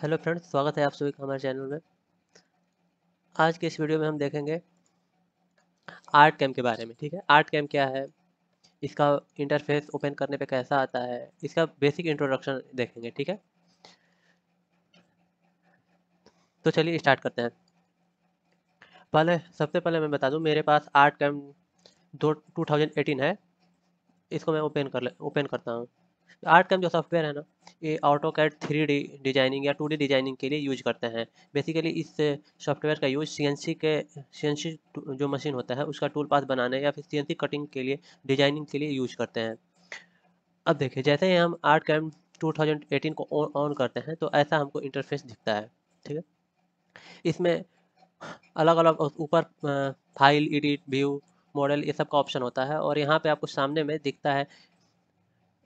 hello friends स्वागत है आप सभी का हमारे चैनल में आज के इस वीडियो में हम देखेंगे आर्ट कैम के बारे में ठीक है आर्ट कैम क्या है इसका इंटरफेस ओपन करने पे कैसा आता है इसका बेसिक इंट्रोडक्शन देखेंगे ठीक है तो चलिए स्टार्ट करते हैं पहले सबसे पहले मैं बता दूं मेरे पास आर्ट कैम दो टू है इसको मैं ओपन कर ओपन करता हूँ आर्ट कैम जो सॉफ्टवेयर है ना ये AutoCAD three D designing या टू डी डिजाइनिंग के लिए यूज करते हैं बेसिकली इस सॉफ्टवेयर का यूज सी के सी जो मशीन होता है उसका टूल पास बनाने या फिर सी कटिंग के लिए डिजाइनिंग के लिए यूज करते हैं अब देखिए जैसे ही हम आर्ट कैम टू को ऑन करते हैं तो ऐसा हमको इंटरफेस दिखता है ठीक है इसमें अलग अलग ऊपर फाइल एडिट व्यू मॉडल ये सब का ऑप्शन होता है और यहाँ पे आपको सामने में दिखता है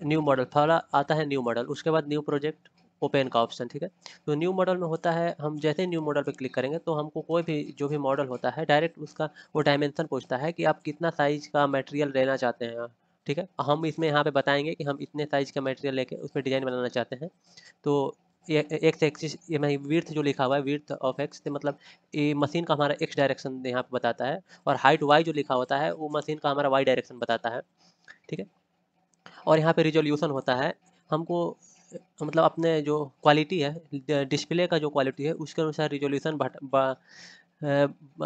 न्यू मॉडल पहला आता है न्यू मॉडल उसके बाद न्यू प्रोजेक्ट ओपन का ऑप्शन ठीक है तो न्यू मॉडल में होता है हम जैसे न्यू मॉडल पर क्लिक करेंगे तो हमको कोई भी जो भी मॉडल होता है डायरेक्ट उसका वो डायमेंशन पूछता है कि आप कितना साइज का मटेरियल लेना चाहते हैं ठीक है हम इसमें यहाँ पे बताएंगे कि हम इतने साइज का मटेरियल लेके उस पर डिज़ाइन बनाना चाहते हैं तो एक्स एक्सिस ये मैं वीर्थ जो लिखा हुआ है वीर्थ ऑफ एक्स मतलब ये मशीन का हमारा एक्स डायरेक्शन यहाँ पे बताता है और हाइट वाई जो लिखा होता है वो मशीन का हमारा वाई डायरेक्शन बताता है ठीक है और यहाँ पे रिजोल्यूशन होता है हमको मतलब अपने जो क्वालिटी है डिस्प्ले का जो क्वालिटी है उसके अनुसार रिजोल्यूशन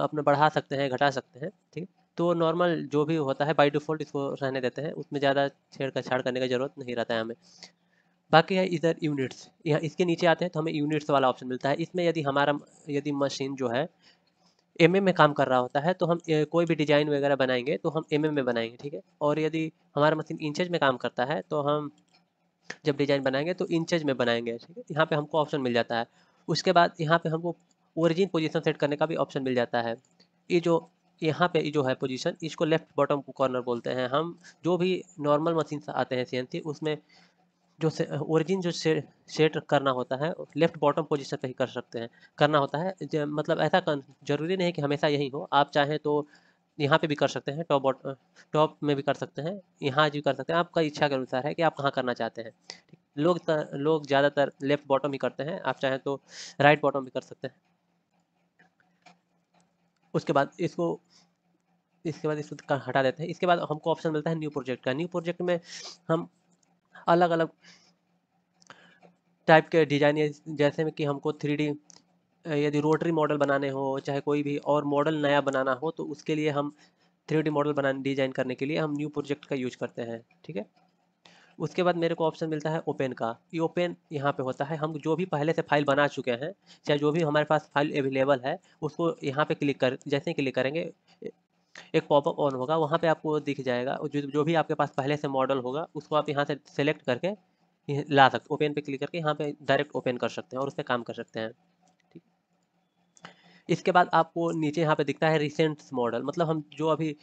अपने बढ़ा सकते हैं घटा सकते हैं ठीक तो नॉर्मल जो भी होता है बाई डिफ़ॉल्ट इसको रहने देते हैं उसमें ज़्यादा छेड़ का छाड़ करने की ज़रूरत नहीं रहता है हमें बाकी है इधर यूनिट्स यहाँ इसके नीचे आते हैं तो हमें यूनिट्स वाला ऑप्शन मिलता है इसमें यदि हमारा यदि मशीन जो है एम में काम कर रहा होता है तो हम कोई भी डिज़ाइन वगैरह बनाएंगे तो हम एम में बनाएंगे ठीक है और यदि हमारा मशीन इंचज में काम करता है तो हम जब डिज़ाइन बनाएंगे तो इंचज में बनाएंगे ठीक है यहाँ पे हमको ऑप्शन मिल जाता है उसके बाद यहाँ पे हमको ओरिजिन पोजीशन सेट करने का भी ऑप्शन मिल जाता है ये जो यहाँ पे जो है पोजीशन इसको लेफ्ट बॉटम कॉर्नर बोलते हैं हम जो भी नॉर्मल मशीन आते हैं सी उसमें जो ओरिजिन जो सेट सेट करना होता है लेफ्ट बॉटम पोजीशन पे ही कर सकते हैं करना होता है मतलब ऐसा जरूरी नहीं है कि हमेशा यही हो आप चाहें तो यहाँ पे भी कर सकते हैं टॉप टॉप में भी कर सकते हैं यहाँ भी कर सकते हैं आपका इच्छा के अनुसार है कि आप कहाँ करना चाहते हैं लोग लोग ज़्यादातर लेफ्ट बॉटम ही करते हैं आप चाहें तो राइट बॉटम भी कर सकते हैं उसके बाद इसको इसके बाद इसको हटा देते हैं इसके बाद हमको ऑप्शन मिलता है न्यू प्रोजेक्ट का न्यू प्रोजेक्ट में हम अलग अलग टाइप के डिजाइन जैसे कि हमको थ्री यदि रोटरी मॉडल बनाने हो चाहे कोई भी और मॉडल नया बनाना हो तो उसके लिए हम थ्री मॉडल बनाने डिजाइन करने के लिए हम न्यू प्रोजेक्ट का यूज करते हैं ठीक है उसके बाद मेरे को ऑप्शन मिलता है ओपन का ये ओपन यहाँ पे होता है हम जो भी पहले से फाइल बना चुके हैं चाहे जो भी हमारे पास फाइल अवेलेबल है उसको यहाँ पे क्लिक कर जैसे ही क्लिक करेंगे एक पॉपअप ऑन होगा वहाँ पे आपको दिख जाएगा जो जो भी आपके पास पहले से मॉडल होगा उसको आप यहाँ से सेलेक्ट करके ला सकते ओपन पे क्लिक करके यहाँ पे डायरेक्ट ओपन कर सकते हैं और उस पर काम कर सकते हैं ठीक इसके बाद आपको नीचे यहाँ पे दिखता है रिसेंट मॉडल मतलब हम जो अभी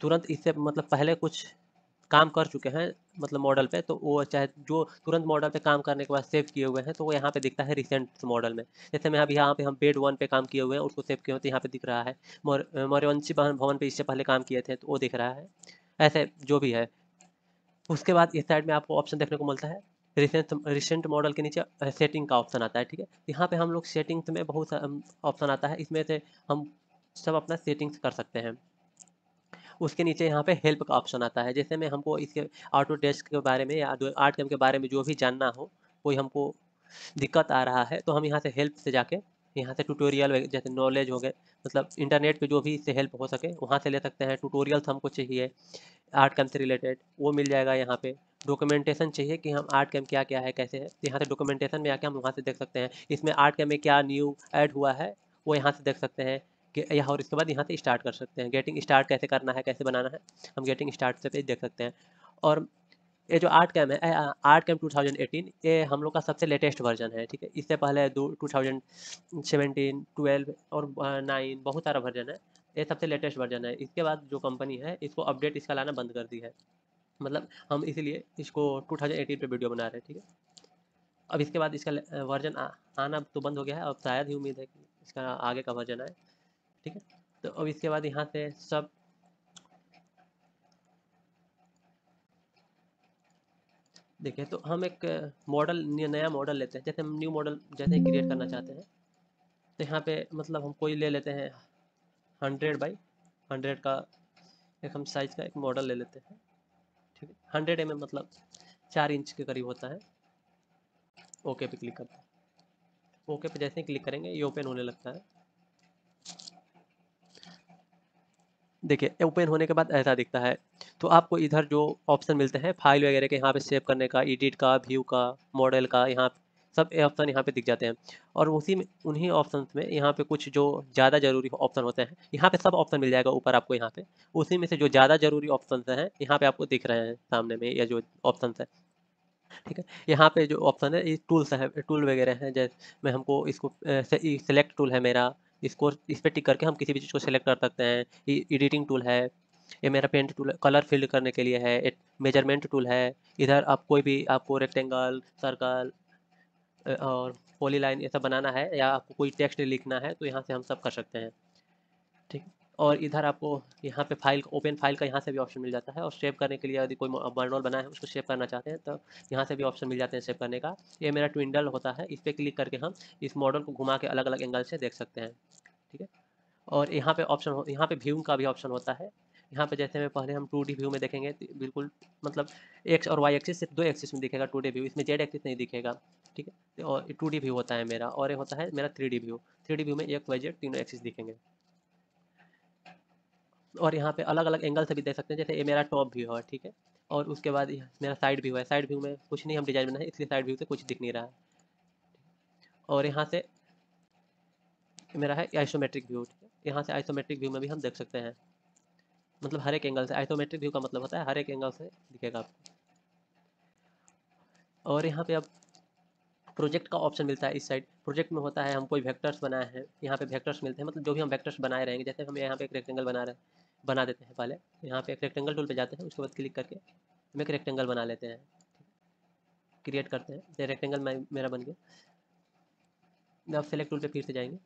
तुरंत इससे मतलब पहले कुछ काम कर चुके हैं मतलब मॉडल पे तो वो चाहे जो तुरंत मॉडल पे काम करने के बाद सेव किए हुए हैं तो वो यहाँ पे दिखता है रिसेंट मॉडल में जैसे मैं अभी यहाँ पे हम बेड वन पे काम किए हुए हैं उसको सेव किए हुए तो यहाँ पे दिख रहा है मौर्यवंशी भवन पे इससे पहले काम किए थे तो वो दिख रहा है ऐसे जो भी है उसके बाद इस साइड में आपको ऑप्शन देखने को मिलता है रिसेंट रिसेंट मॉडल के नीचे सेटिंग का ऑप्शन आता है ठीक है तो यहाँ पर हम लोग सेटिंग्स में बहुत ऑप्शन आता है इसमें से हम सब अपना सेटिंग्स कर सकते हैं उसके नीचे यहाँ पे हेल्प का ऑप्शन आता है जैसे में हमको इसके ऑटो डेस्क के बारे में या आर्ट कैम के बारे में जो भी जानना हो कोई हमको दिक्कत आ रहा है तो हम यहाँ से हेल्प से जाके यहाँ से ट्यूटोरियल जैसे नॉलेज हो गए मतलब इंटरनेट पे जो भी इससे हेल्प हो सके वहाँ से ले सकते हैं ट्यूटोरियल्स हमको चाहिए आर्ट कैम से रिलेटेड वो मिल जाएगा यहाँ पे डॉक्यूमेंटेशन चाहिए कि हम आर्ट कैम क्या क्या है कैसे है यहाँ से डॉक्यूमेंटेशन में आके हम वहाँ से देख सकते हैं इसमें आर्ट कैम में क्या न्यू ऐड हुआ है वो यहाँ से देख सकते हैं यहाँ और इसके बाद यहाँ से स्टार्ट कर सकते हैं गेटिंग स्टार्ट कैसे करना है कैसे बनाना है हम गेटिंग स्टार्ट से पेज देख सकते हैं और ये जो आर्ट कैम है आर्ट कैम 2018 ये हम लोग का सबसे लेटेस्ट वर्जन है ठीक है इससे पहले दो टू थाउजेंड सेवेंटीन ट्वेल्व और नाइन बहुत सारा वर्जन है ये सबसे लेटेस्ट वर्जन है इसके बाद जो कंपनी है इसको अपडेट इसका लाना बंद कर दी है मतलब हम इसीलिए इसको 2018 पे वीडियो बना रहे हैं ठीक है अब इसके बाद इसका वर्जन आ, आना तो बंद हो गया है अब शायद ही उम्मीद है कि इसका आगे का वर्जन आए ठीक है तो अब इसके बाद यहाँ से सब देखिए तो हम एक मॉडल नया मॉडल लेते हैं जैसे हम न्यू मॉडल जैसे क्रिएट करना चाहते हैं तो यहाँ पे मतलब हम कोई ले लेते हैं हंड्रेड बाई हंड्रेड का एक हम साइज का एक मॉडल ले लेते हैं ठीक है हंड्रेड एम मतलब चार इंच के करीब होता है ओके पे क्लिक करते हैं ओके पे जैसे ही क्लिक करेंगे ये ओपन होने लगता है देखिए ओपन होने के बाद ऐसा दिखता है तो आपको इधर जो ऑप्शन मिलते हैं फाइल वगैरह के यहाँ पे सेव करने का एडिट का व्यू का मॉडल का यहाँ सब ऑप्शन यहाँ पे दिख जाते हैं और उसी में उन्हीं ऑप्शन में यहाँ पे कुछ जो ज़्यादा जरूरी ऑप्शन होते हैं यहाँ पे सब ऑप्शन मिल जाएगा ऊपर आपको यहाँ पे उसी में से जो ज़्यादा जरूरी ऑप्शन हैं यहाँ पे आपको दिख रहे हैं सामने में या जो ऑप्शन है ठीक है यहाँ पे जो ऑप्शन है ये टूल्स है टूल वगैरह हैं जैसे मैं हमको इसको सेलेक्ट टूल है मेरा इसको इस पर टिक करके हम किसी भी चीज़ को सिलेक्ट कर सकते हैं एडिटिंग टूल है ये मेरा पेंट टूल कलर फिल करने के लिए है एक मेजरमेंट टूल है इधर आप कोई भी आपको रेक्टेंगल सर्कल और पोली लाइन ये सब बनाना है या आपको कोई टेक्स्ट लिखना है तो यहाँ से हम सब कर सकते हैं ठीक और इधर आपको यहाँ पे फाइल ओपन फाइल का यहाँ से भी ऑप्शन मिल जाता है और सेव करने के लिए यदि कोई बर्नॉल बना है उसको सेव करना चाहते हैं तो यहाँ से भी ऑप्शन मिल जाते हैं सेव करने का ये मेरा ट्विंडल होता है इस पर क्लिक करके हम इस मॉडल को घुमा के अलग अलग एंगल से देख सकते हैं ठीक है और यहाँ पे ऑप्शन यहाँ पे व्यू का भी ऑप्शन होता है यहाँ पे जैसे मैं पहले हम टू डी व्यू में देखेंगे तो बिल्कुल मतलब एक्स और वाई एक्सिस सिर्फ दो एक्सिस में दिखेगा टू डी व्यू इसमें जेड एक्सिस नहीं दिखेगा ठीक है तो और टू डी व्यू होता है मेरा और ये होता है मेरा three D view three D view में एक वाई जेड तीनों एक्सिस दिखेंगे और यहाँ पे अलग अलग एंगल से भी देख सकते हैं जैसे ये मेरा टॉप व्यू है ठीक है और उसके बाद मेरा साइड व्यू है साइड व्यू में कुछ नहीं हम डिजाइन बनाए इसलिए साइड व्यू से कुछ दिख नहीं रहा है और यहाँ से मेरा है आइसोमेट्रिक व्यू यहाँ से आइसोमेट्रिक व्यू में भी हम देख सकते हैं मतलब हर एक एंगल से आइसोमेट्रिक व्यू का मतलब होता है हर एक एंगल से दिखेगा आपको और यहाँ पे अब प्रोजेक्ट का ऑप्शन मिलता है इस साइड प्रोजेक्ट में होता है हम कोई वेक्टर्स बनाए हैं यहाँ पे वेक्टर्स मिलते हैं मतलब जो भी हम वेक्टर्स बनाए रहेंगे जैसे हम यहाँ पे एक रेक्टेंगल बना रहे हैं बना देते हैं पहले यहाँ पे एक रेक्टेंगल टूल पे जाते हैं उसके बाद क्लिक करके हम एक रेक्टेंगल बना लेते हैं क्रिएट करते हैं ये रेक्टेंगल मेरा बन गया मैं अब सेलेक्ट टूल पे फिर से जाएंगे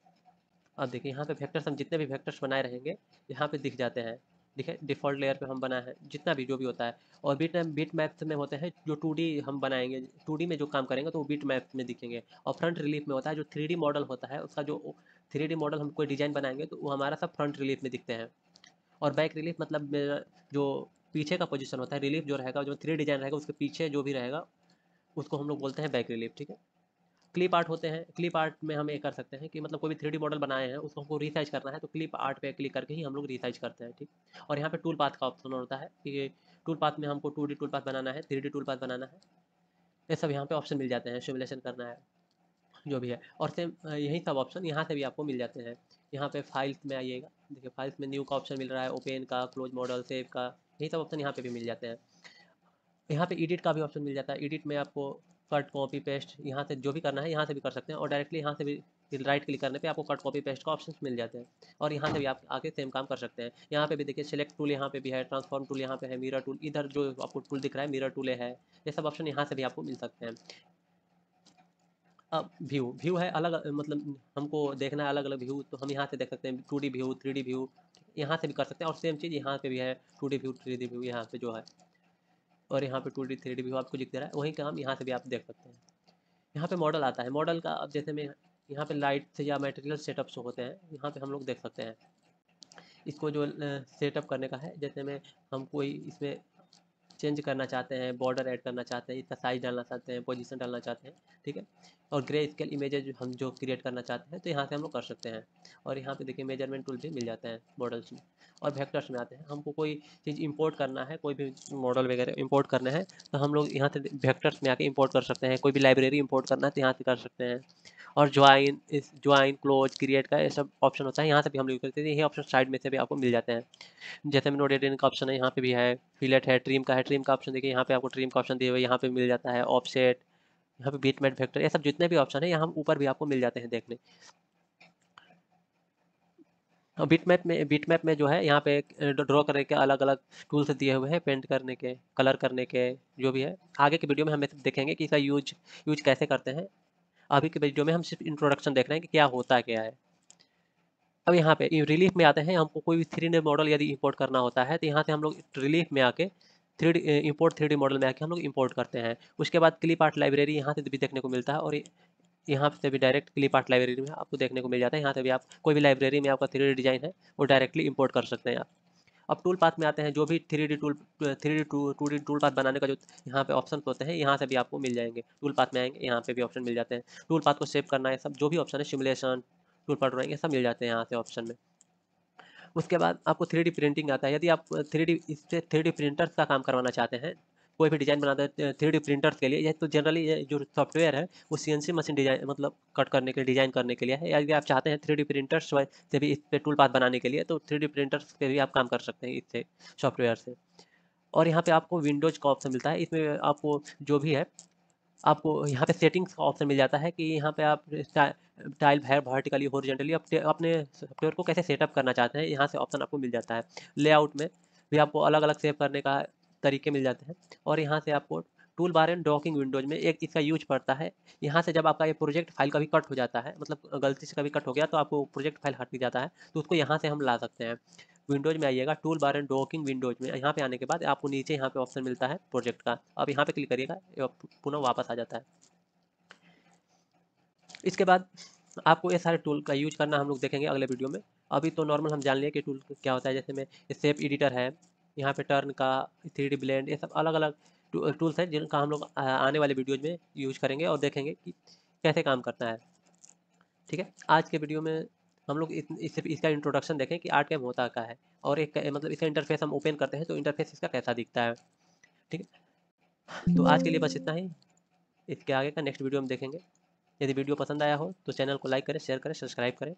अब देखिए यहाँ पे फैक्टर्स हम जितने भी फैक्टर्स बनाए रहेंगे यहाँ पे दिख जाते हैं देखिए डिफ़ॉल्ट लेयर पे हम बनाए हैं जितना भी जो भी होता है और बीट बीट मैप्स में होते हैं जो टू हम बनाएंगे टू में जो काम करेंगे तो वो बीट मैप में दिखेंगे और फ्रंट रिलीफ में होता है जो थ्री मॉडल होता है उसका जो थ्री मॉडल हम कोई डिज़ाइन बनाएंगे तो वो हमारा सब फ्रंट रिलीफ में दिखते हैं और बैक रिलीफ मतलब जो पीछे का पोजीशन होता है रिलीफ जो रहेगा जो थ्री डिजाइन रहेगा उसके पीछे जो भी रहेगा उसको हम लोग बोलते हैं बैक रिलीफ ठीक है क्लिप आर्ट होते हैं क्लिप आर्ट में हम ये कर सकते हैं कि मतलब कोई भी थ्री मॉडल बनाए हैं उसको हमको रिसाइज करना है तो क्लिप आर्ट पे क्लिक करके ही हम लोग रिसाइज करते हैं ठीक और यहाँ पे टूल पाथ का ऑप्शन होता है कि टूल पाथ में हमको टू टूल पाथ बनाना है थ्री टूल पाथ बनाना है ये सब यहाँ पर ऑप्शन मिल जाते हैं सिमुलेशन करना है जो भी है और सेम यही सब ऑप्शन यहाँ से भी आपको मिल जाते हैं यहाँ पे फाइल्स में आइएगा देखिए फाइल्स में न्यू का ऑप्शन मिल रहा है ओपन का क्लोज मॉडल सेव का यही सब ऑप्शन यहाँ पे भी मिल जाते हैं यहाँ पे एडिट का भी ऑप्शन मिल जाता है एडिट में आपको कट कॉपी पेस्ट यहाँ से जो भी करना है यहाँ से भी कर सकते हैं और डायरेक्टली यहाँ से भी राइट क्लिक करने पे आपको कट कॉपी पेस्ट का ऑप्शन मिल जाते हैं और यहाँ से भी आप आके सेम काम कर सकते हैं यहाँ पे भी देखिए सिलेक्ट टूल यहाँ पे भी है ट्रांसफॉर्म टूल यहाँ पे है मीरा टूल इधर जो आपको टूल दिख रहा है मीरा टूल है ये सब ऑप्शन यहाँ से भी आपको मिल सकते हैं व्यू व्यू है अलग मतलब हमको देखना है अलग अलग व्यू तो हम यहाँ से देख सकते हैं two D view three D view यहाँ से भी कर सकते हैं और सेम चीज़ यहाँ पे भी है two D view three D view यहाँ पे जो है और यहाँ पे two D three D view आपको दिख दे रहा है वहीं काम यहाँ से भी आप देख सकते हैं यहाँ पर मॉडल आता है मॉडल का अब जैसे मैं यहाँ पर लाइट या मेटेरियल सेटअप्स होते हैं यहाँ पर हम लोग देख सकते हैं इसको जो सेटअप करने का है जैसे मैं हम कोई इसमें चेंज करना चाहते हैं बॉर्डर ऐड करना चाहते हैं इसका साइज डालना चाहते हैं पोजीशन डालना चाहते हैं ठीक है और ग्रे स्केल इमेजेज हम जो क्रिएट करना चाहते हैं तो यहाँ से हम लोग कर सकते हैं और यहाँ पे देखिए मेजरमेंट टूल भी मिल जाते हैं मॉडल्स में और वैक्टर्स में आते हैं हमको कोई चीज़ इम्पोर्ट करना है कोई भी मॉडल वगैरह इम्पोर्ट करना है तो हम लोग यहाँ से वैक्टर्स में आके इम्पोर्ट कर सकते हैं कोई भी लाइब्रेरी इम्पोर्ट करना है तो यहाँ से कर सकते हैं और ज्वाइन इस ज्वाइन क्लोज क्रिएट का ये सब ऑप्शन होता है यहाँ से भी हम लोग करते हैं ये ऑप्शन साइड में से भी आपको मिल जाते हैं जैसे नो एडिटिंग का ऑप्शन है यहाँ पे भी है फिलेट है ट्रीम का है ट्रीम का ऑप्शन देखिए यहाँ पे आपको ट्रीम का ऑप्शन दिए हुए यहाँ पे मिल जाता है ऑफसेट यहाँ पे बीटमेट फैक्टर ये सब जितने भी ऑप्शन है यहाँ ऊपर भी आपको मिल जाते हैं देखने मैप में बीटमैप में जो है यहाँ पे ड्रॉ करने के अलग अलग टूल्स दिए हुए हैं पेंट करने के कलर करने के जो भी है आगे के वीडियो में हम देखेंगे कि इसका यूज यूज कैसे करते हैं अभी के वीडियो में हम सिर्फ इंट्रोडक्शन देख रहे हैं कि क्या होता क्या है अब यहाँ पे रिलीफ में आते हैं हमको कोई भी थ्री डी मॉडल यदि इंपोर्ट करना होता है तो यहाँ से हम लोग रिलीफ में आके three D import three D model में आके हम लोग इम्पोर्ट करते हैं उसके बाद क्लिप आर्ट लाइब्रेरी यहाँ से भी देखने को मिलता है और यहाँ से भी डायरेक्ट क्लिप आर्ट लाइब्रेरी में आपको देखने को मिल जाता है यहाँ से भी आप कोई भी लाइब्रेरी में आपका थ्री डिजाइन है वो डायरेक्टली इम्पोर्ट कर सकते हैं आप अब टूल पाथ में आते हैं जो भी three D tool three D two two D tool path बनाने का जो यहाँ पे ऑप्शन होते हैं यहाँ से भी आपको मिल जाएंगे टूल पाथ में आएंगे यहाँ पे भी ऑप्शन मिल जाते हैं टूल पाथ को सेव करना है सब जो भी ऑप्शन है सिमुलेशन टूल पाथ ड्राइंग सब मिल जाते हैं यहाँ से ऑप्शन में उसके बाद आपको थ्री प्रिंटिंग आता है यदि आप थ्री डी इससे थ्री प्रिंटर्स का काम करवाना चाहते हैं कोई भी डिज़ाइन बनाता है थ्री प्रिंटर्स के लिए या तो जनरली जो सॉफ्टवेयर है वो सी मशीन डिजाइन मतलब कट करने के लिए डिज़ाइन करने के लिए है या आप चाहते हैं थ्री प्रिंटर्स से भी इस पर टूल पाथ बनाने के लिए तो थ्री प्रिंटर्स पर भी आप काम कर सकते हैं इससे सॉफ्टवेयर से और यहाँ पर आपको विंडोज़ का ऑप्शन मिलता है इसमें आपको जो भी है आपको यहाँ पे सेटिंग्स का ऑप्शन मिल जाता है कि यहाँ पे आप टाइल भैर वर्टिकली हॉरिजॉन्टली अपने सॉफ्टवेयर को कैसे सेटअप करना चाहते हैं यहाँ से ऑप्शन आपको मिल जाता है लेआउट में भी आपको अलग अलग सेव करने का तरीके मिल जाते हैं और यहाँ से आपको tool bar and docking windows में एक इसका यूज पड़ता है यहाँ से जब आपका ये प्रोजेक्ट फाइल कभी कट हो जाता है मतलब गलती से कभी कट हो गया तो आपको प्रोजेक्ट फाइल हट जाता है तो उसको यहाँ से हम ला सकते हैं विंडोज में आइएगा tool bar and docking windows में यहाँ पे आने के बाद आपको नीचे यहाँ पे ऑप्शन मिलता है प्रोजेक्ट का अब यहाँ पे क्लिक करिएगा पुनः वापस आ जाता है इसके बाद आपको ये सारे टूल का यूज करना हम लोग देखेंगे अगले वीडियो में अभी तो नॉर्मल हम जान लिए कि टूल क्या होता है जैसे में सेप एडिटर है यहाँ पे टर्न का थ्री ब्लेंड ये सब अलग अलग टूल्स हैं जिनका हम लोग आने वाले वीडियोज में यूज करेंगे और देखेंगे कि कैसे काम करता है ठीक है आज के वीडियो में हम लोग इस, इस, इसका इंट्रोडक्शन देखें कि आर्ट कैम होता क्या है और एक मतलब इसका इंटरफेस हम ओपन करते हैं तो इंटरफेस इसका कैसा दिखता है ठीक है तो आज के लिए बस इतना ही इसके आगे का नेक्स्ट वीडियो हम देखेंगे यदि वीडियो पसंद आया हो तो चैनल को लाइक करें शेयर करें सब्सक्राइब करें